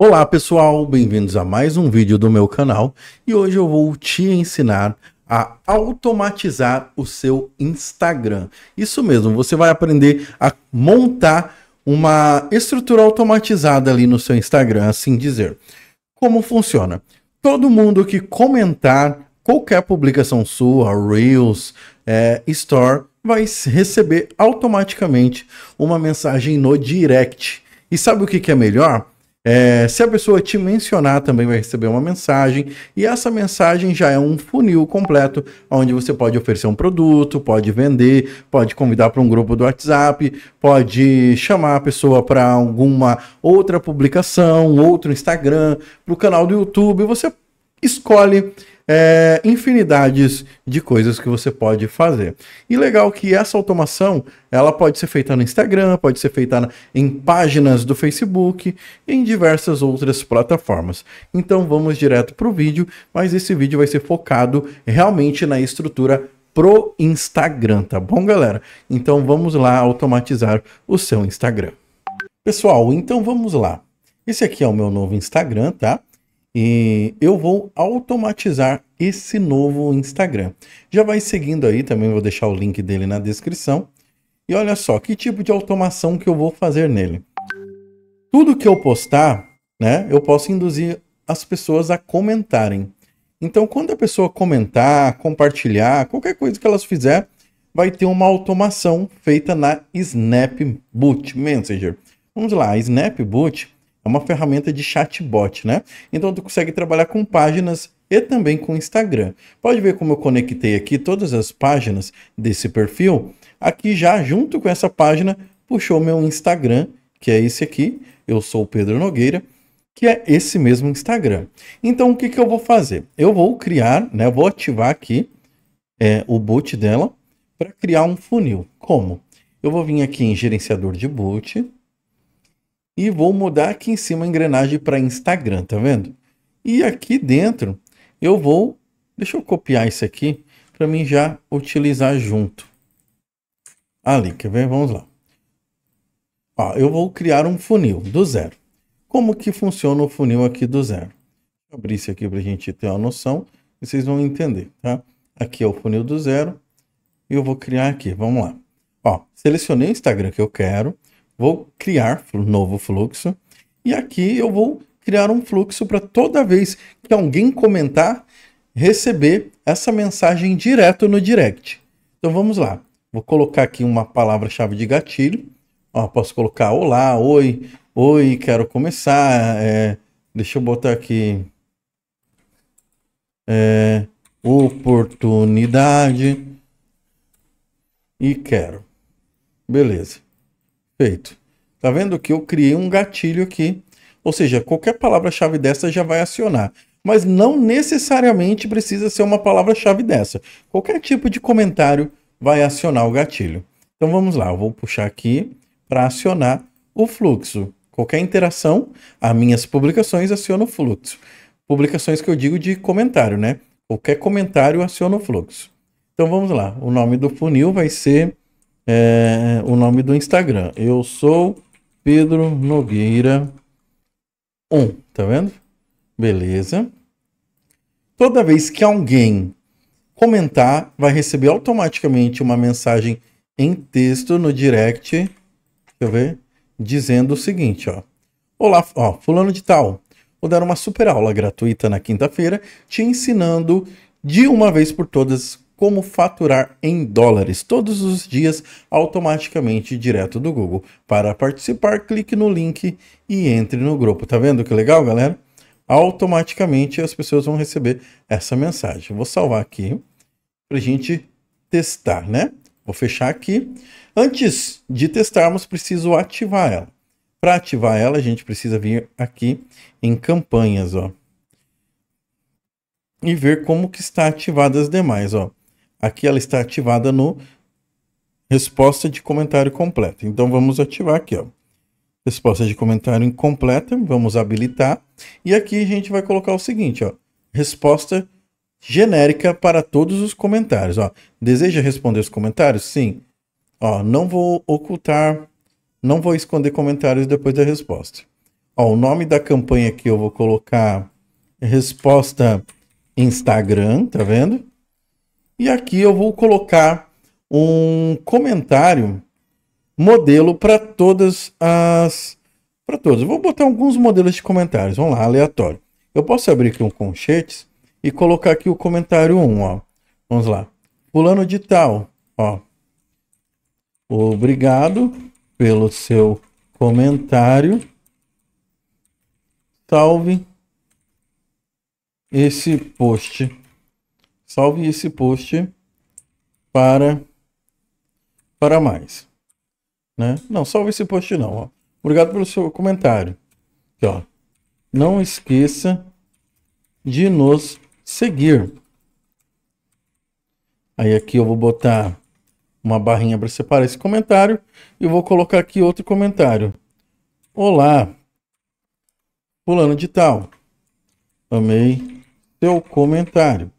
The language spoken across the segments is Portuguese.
Olá pessoal, bem-vindos a mais um vídeo do meu canal e hoje eu vou te ensinar a automatizar o seu Instagram. Isso mesmo, você vai aprender a montar uma estrutura automatizada ali no seu Instagram, assim dizer. Como funciona? Todo mundo que comentar qualquer publicação sua, Reels, é, Store, vai receber automaticamente uma mensagem no direct. E sabe o que, que é melhor? É, se a pessoa te mencionar, também vai receber uma mensagem, e essa mensagem já é um funil completo, onde você pode oferecer um produto, pode vender, pode convidar para um grupo do WhatsApp, pode chamar a pessoa para alguma outra publicação, outro Instagram, para o canal do YouTube. Você escolhe é, infinidades de coisas que você pode fazer. E legal que essa automação ela pode ser feita no Instagram, pode ser feita em páginas do Facebook, em diversas outras plataformas. Então vamos direto para o vídeo, mas esse vídeo vai ser focado realmente na estrutura pro Instagram, tá bom, galera? Então vamos lá automatizar o seu Instagram. Pessoal, então vamos lá. Esse aqui é o meu novo Instagram, tá? E eu vou automatizar esse novo Instagram. Já vai seguindo aí, também vou deixar o link dele na descrição. E olha só, que tipo de automação que eu vou fazer nele. Tudo que eu postar, né, eu posso induzir as pessoas a comentarem. Então, quando a pessoa comentar, compartilhar, qualquer coisa que elas fizer, vai ter uma automação feita na Snap Boot Messenger. Vamos lá, Snap Boot é uma ferramenta de chatbot, né? Então tu consegue trabalhar com páginas e também com Instagram. Pode ver como eu conectei aqui todas as páginas desse perfil. Aqui já junto com essa página puxou meu Instagram, que é esse aqui. Eu sou o Pedro Nogueira, que é esse mesmo Instagram. Então o que, que eu vou fazer? Eu vou criar, né? Vou ativar aqui é, o boot dela para criar um funil. Como? Eu vou vir aqui em gerenciador de boot e vou mudar aqui em cima a engrenagem para Instagram, tá vendo? E aqui dentro eu vou, deixa eu copiar isso aqui para mim já utilizar junto. Ali, quer ver? Vamos lá. Ó, eu vou criar um funil do zero. Como que funciona o funil aqui do zero? Vou abrir isso aqui para a gente ter uma noção e vocês vão entender, tá? Aqui é o funil do zero e eu vou criar aqui, vamos lá. Ó, selecionei o Instagram que eu quero, vou criar um novo fluxo e aqui eu vou criar um fluxo para toda vez que alguém comentar, receber essa mensagem direto no direct. Então vamos lá. Vou colocar aqui uma palavra-chave de gatilho. Ó, posso colocar olá, oi, oi, quero começar. É, deixa eu botar aqui. É, oportunidade. E quero. Beleza. Feito. Tá vendo que eu criei um gatilho aqui. Ou seja, qualquer palavra-chave dessa já vai acionar. Mas não necessariamente precisa ser uma palavra-chave dessa. Qualquer tipo de comentário vai acionar o gatilho. Então vamos lá, eu vou puxar aqui para acionar o fluxo. Qualquer interação, as minhas publicações aciona o fluxo. Publicações que eu digo de comentário, né? Qualquer comentário aciona o fluxo. Então vamos lá, o nome do funil vai ser é, o nome do Instagram. Eu sou Pedro Nogueira 1, tá vendo? Beleza. Toda vez que alguém comentar, vai receber automaticamente uma mensagem em texto no direct, deixa eu ver, dizendo o seguinte, ó. Olá, ó, fulano de tal, vou dar uma super aula gratuita na quinta-feira, te ensinando de uma vez por todas como faturar em dólares todos os dias automaticamente direto do Google. Para participar, clique no link e entre no grupo. Tá vendo que legal, galera? Automaticamente as pessoas vão receber essa mensagem. Vou salvar aqui para a gente testar, né? Vou fechar aqui. Antes de testarmos, preciso ativar ela. Para ativar ela, a gente precisa vir aqui em campanhas, ó. E ver como que está ativada as demais, ó Aqui ela está ativada no resposta de comentário completa. Então vamos ativar aqui, ó. Resposta de comentário incompleta, vamos habilitar. E aqui a gente vai colocar o seguinte, ó. Resposta genérica para todos os comentários, ó. Deseja responder os comentários? Sim. Ó, não vou ocultar, não vou esconder comentários depois da resposta. Ó, o nome da campanha aqui eu vou colocar é resposta Instagram, tá vendo? E aqui eu vou colocar um comentário modelo para todas as para todos. Eu vou botar alguns modelos de comentários. Vamos lá, aleatório. Eu posso abrir aqui um conchetes e colocar aqui o comentário 1, ó. Vamos lá. Pulando de tal, ó. Obrigado pelo seu comentário. Salve esse post salve esse post para para mais. Né? Não, salve esse post não. Ó. Obrigado pelo seu comentário. Aqui, ó. Não esqueça de nos seguir. Aí aqui eu vou botar uma barrinha para separar esse comentário e vou colocar aqui outro comentário. Olá, fulano de tal. Amei seu comentário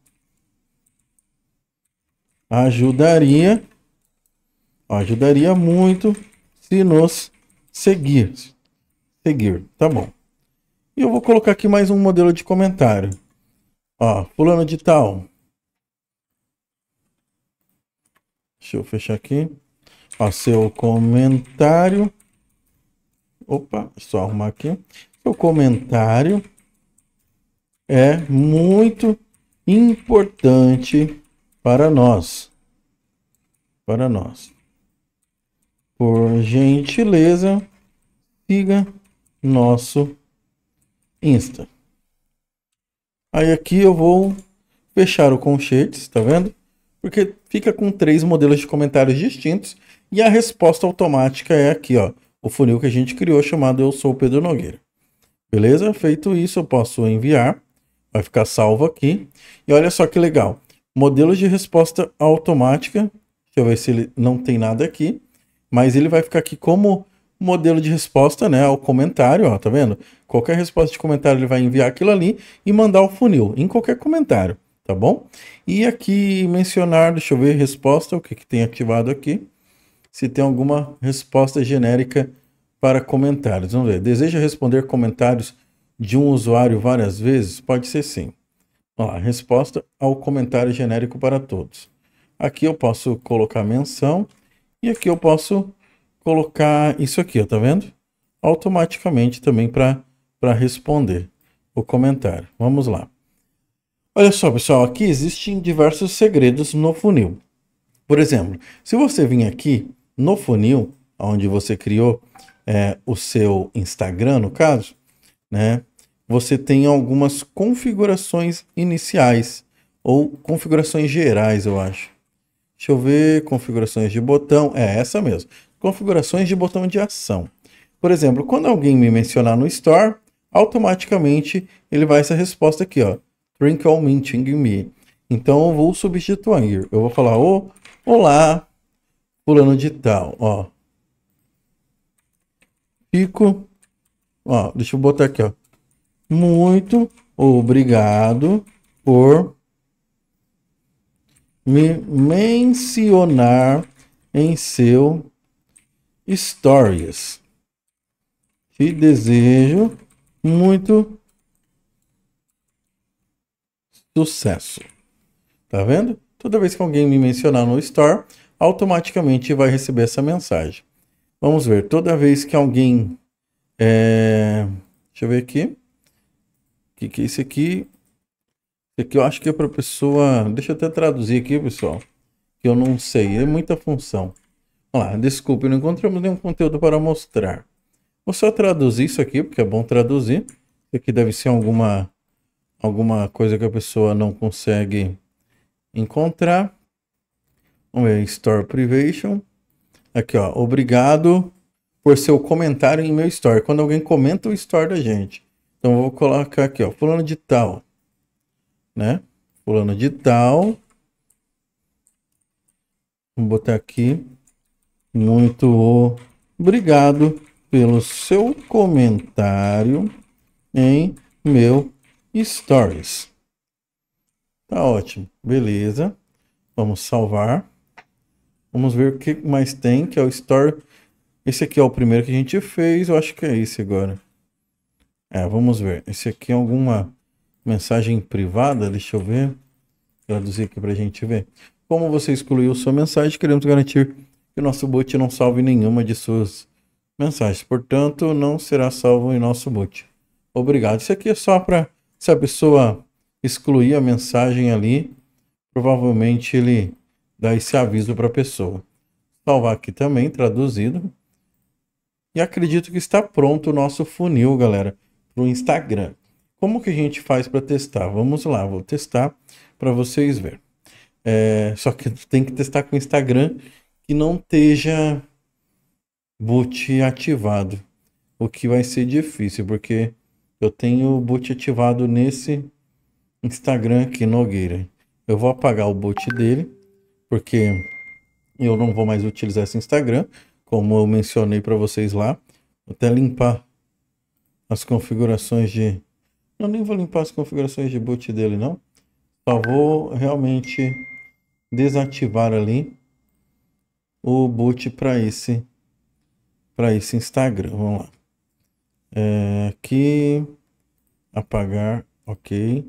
ajudaria, ajudaria muito se nos seguir. Seguir, tá bom. E eu vou colocar aqui mais um modelo de comentário. Ó, fulano de tal. Deixa eu fechar aqui. Ó, seu comentário. Opa, só arrumar aqui. Seu comentário é muito importante para nós. Para nós. Por gentileza, siga nosso Insta. Aí aqui eu vou fechar o conchetes, tá vendo? Porque fica com três modelos de comentários distintos e a resposta automática é aqui, ó, o funil que a gente criou chamado Eu Sou Pedro Nogueira. Beleza? Feito isso, eu posso enviar, vai ficar salvo aqui. E olha só que legal, Modelos de resposta automática. Deixa eu ver se ele não tem nada aqui. Mas ele vai ficar aqui como modelo de resposta, né, ao comentário, ó, tá vendo? Qualquer resposta de comentário ele vai enviar aquilo ali e mandar o funil em qualquer comentário, tá bom? E aqui mencionar, deixa eu ver, resposta, o que que tem ativado aqui? Se tem alguma resposta genérica para comentários. Vamos ver. Deseja responder comentários de um usuário várias vezes? Pode ser sim. Olha lá, resposta ao comentário genérico para todos. Aqui eu posso colocar menção e aqui eu posso colocar isso aqui, ó, tá vendo? Automaticamente também para responder o comentário. Vamos lá. Olha só, pessoal, aqui existem diversos segredos no funil. Por exemplo, se você vir aqui no funil, onde você criou é, o seu Instagram, no caso, né? você tem algumas configurações iniciais ou configurações gerais, eu acho. Deixa eu ver, configurações de botão, é essa mesmo. Configurações de botão de ação. Por exemplo, quando alguém me mencionar no store, automaticamente ele vai essa resposta aqui, ó. Drink all minting me. Então eu vou substituir. Eu vou falar, oh, olá, fulano de tal, ó. Fico, ó, deixa eu botar aqui, ó. Muito obrigado por me mencionar em seu Stories. Te desejo muito sucesso. Tá vendo? Toda vez que alguém me mencionar no Store, automaticamente vai receber essa mensagem. Vamos ver. Toda vez que alguém. É... Deixa eu ver aqui. Que que é esse aqui? Esse aqui eu acho que é para pessoa. Deixa eu até traduzir aqui, pessoal. Que eu não sei. É muita função. lá, desculpe, não encontramos nenhum conteúdo para mostrar. Vou só traduzir isso aqui, porque é bom traduzir. Isso aqui deve ser alguma, alguma coisa que a pessoa não consegue encontrar. Vamos ver, Store Privation. Aqui, ó. Obrigado por seu comentário em meu Store. Quando alguém comenta o Store da gente. Então vou colocar aqui, ó, fulano de tal, né? Fulano de tal. Vou botar aqui. Muito obrigado pelo seu comentário em meu stories. Tá ótimo, beleza. Vamos salvar. Vamos ver o que mais tem, que é o story. Esse aqui é o primeiro que a gente fez, eu acho que é esse agora. É, vamos ver. Esse aqui é alguma mensagem privada? Deixa eu ver. Traduzir aqui para a gente ver. Como você excluiu sua mensagem, queremos garantir que o nosso bot não salve nenhuma de suas mensagens. Portanto, não será salvo em nosso bot. Obrigado. Isso aqui é só para se a pessoa excluir a mensagem ali, provavelmente ele dá esse aviso para a pessoa. Salvar aqui também, traduzido. E acredito que está pronto o nosso funil, galera para o Instagram. Como que a gente faz para testar? Vamos lá, vou testar para vocês verem. É, só que tem que testar com o Instagram que não esteja boot ativado, o que vai ser difícil, porque eu tenho o boot ativado nesse Instagram aqui, Nogueira. Eu vou apagar o boot dele, porque eu não vou mais utilizar esse Instagram, como eu mencionei para vocês lá. Vou até limpar as configurações de... Eu nem vou limpar as configurações de boot dele, não. Só vou realmente desativar ali o boot para esse, para esse Instagram. Vamos lá. É, aqui, apagar, ok.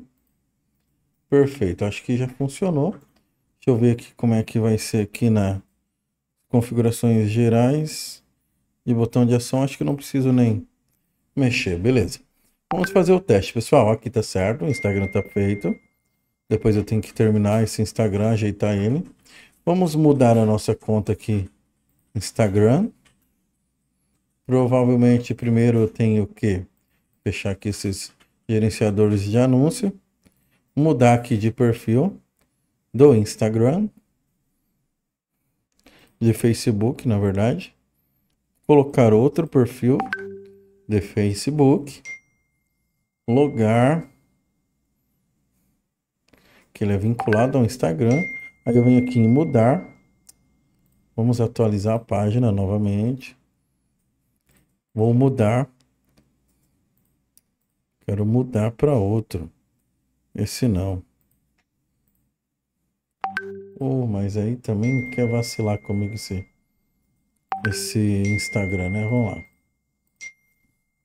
Perfeito, acho que já funcionou. Deixa eu ver aqui como é que vai ser aqui na configurações gerais de botão de ação. Acho que não preciso nem mexer, beleza. Vamos fazer o teste, pessoal. Aqui tá certo, o Instagram tá feito. Depois eu tenho que terminar esse Instagram, ajeitar ele. Vamos mudar a nossa conta aqui, Instagram. Provavelmente primeiro eu tenho que fechar aqui esses gerenciadores de anúncio. Mudar aqui de perfil do Instagram. De Facebook, na verdade. Colocar outro perfil de Facebook, logar, que ele é vinculado ao Instagram. Aí eu venho aqui em mudar. Vamos atualizar a página novamente. Vou mudar. Quero mudar para outro. Esse não. Oh, mas aí também quer vacilar comigo esse, esse Instagram, né? Vamos lá.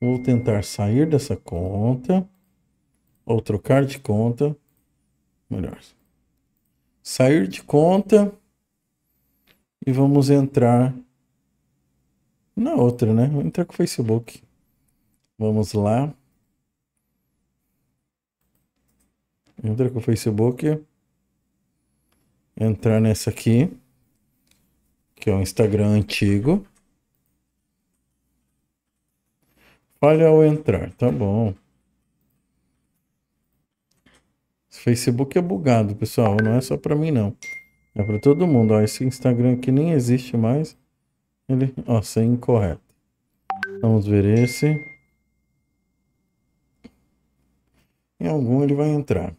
Vou tentar sair dessa conta. Ou trocar de conta. Melhor. Sair de conta. E vamos entrar na outra, né? Vou entrar com o Facebook. Vamos lá. Entrar com o Facebook. Entrar nessa aqui. Que é o Instagram antigo. Falha ao entrar, tá bom. Esse Facebook é bugado, pessoal. Não é só para mim, não. É para todo mundo. Ó, esse Instagram aqui nem existe mais. Ele, ó, sem é incorreto. Vamos ver esse. Em algum ele vai entrar.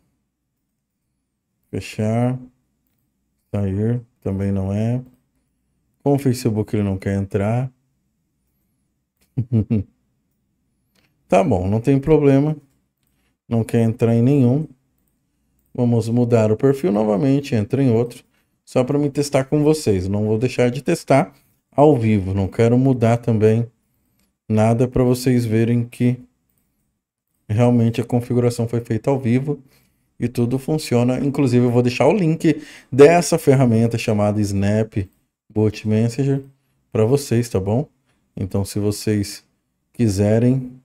Fechar. Sair. Também não é. Com o Facebook ele não quer entrar. Tá bom, não tem problema. Não quer entrar em nenhum. Vamos mudar o perfil novamente, entra em outro. Só para me testar com vocês. Não vou deixar de testar ao vivo. Não quero mudar também nada para vocês verem que realmente a configuração foi feita ao vivo e tudo funciona. Inclusive, eu vou deixar o link dessa ferramenta chamada Snap Bot Messenger para vocês, tá bom? Então, se vocês quiserem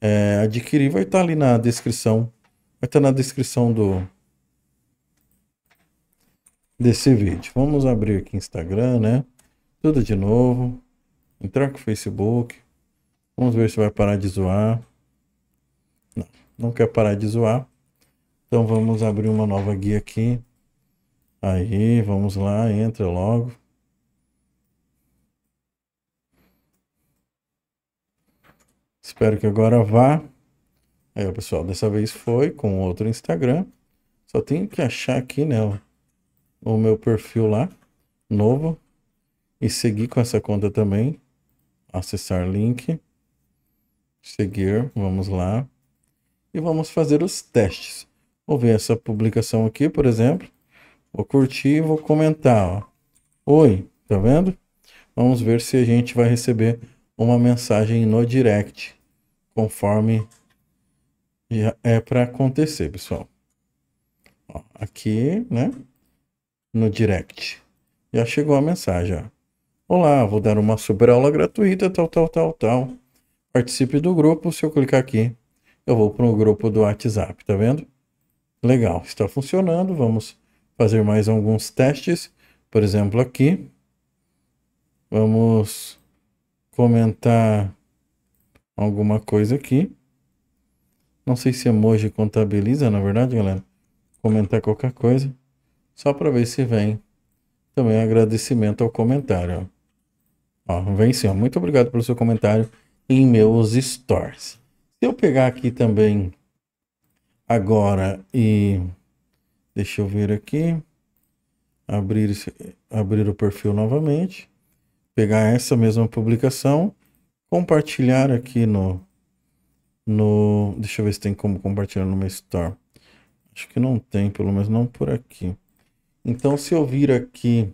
é, adquirir, vai estar tá ali na descrição. Vai estar tá na descrição do desse vídeo. Vamos abrir aqui Instagram, né? Tudo de novo. Entrar com o Facebook. Vamos ver se vai parar de zoar. Não, não quer parar de zoar. Então vamos abrir uma nova guia aqui. Aí, vamos lá, entra logo. Espero que agora vá. Aí, pessoal, dessa vez foi com outro Instagram. Só tenho que achar aqui, né, o meu perfil lá, novo. E seguir com essa conta também. Acessar link. Seguir, vamos lá. E vamos fazer os testes. Vou ver essa publicação aqui, por exemplo. Vou curtir e vou comentar, ó. Oi, tá vendo? Vamos ver se a gente vai receber uma mensagem no direct, conforme já é para acontecer, pessoal. Ó, aqui, né? No direct. Já chegou a mensagem. Ó. Olá, vou dar uma super aula gratuita, tal, tal, tal, tal. Participe do grupo. Se eu clicar aqui, eu vou para o grupo do WhatsApp, tá vendo? Legal, está funcionando. Vamos fazer mais alguns testes. Por exemplo, aqui. Vamos comentar alguma coisa aqui. Não sei se emoji contabiliza, na é verdade, galera. Comentar qualquer coisa. Só para ver se vem. Também um agradecimento ao comentário. Ó, vem sim. Ó. Muito obrigado pelo seu comentário em meus stores. Se eu pegar aqui também agora e deixa eu ver aqui, abrir, abrir o perfil novamente pegar essa mesma publicação, compartilhar aqui no, no. Deixa eu ver se tem como compartilhar no meu store. Acho que não tem, pelo menos não por aqui. Então, se eu vir aqui.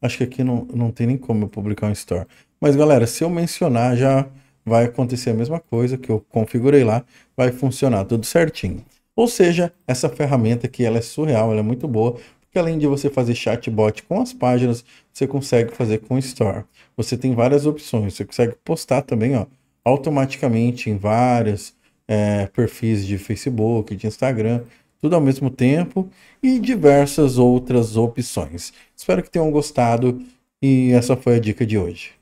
Acho que aqui não, não tem nem como eu publicar um store. Mas galera, se eu mencionar, já vai acontecer a mesma coisa que eu configurei lá. Vai funcionar tudo certinho. Ou seja, essa ferramenta aqui ela é surreal, ela é muito boa que além de você fazer chatbot com as páginas, você consegue fazer com o Store. Você tem várias opções, você consegue postar também ó, automaticamente em vários é, perfis de Facebook, de Instagram, tudo ao mesmo tempo e diversas outras opções. Espero que tenham gostado e essa foi a dica de hoje.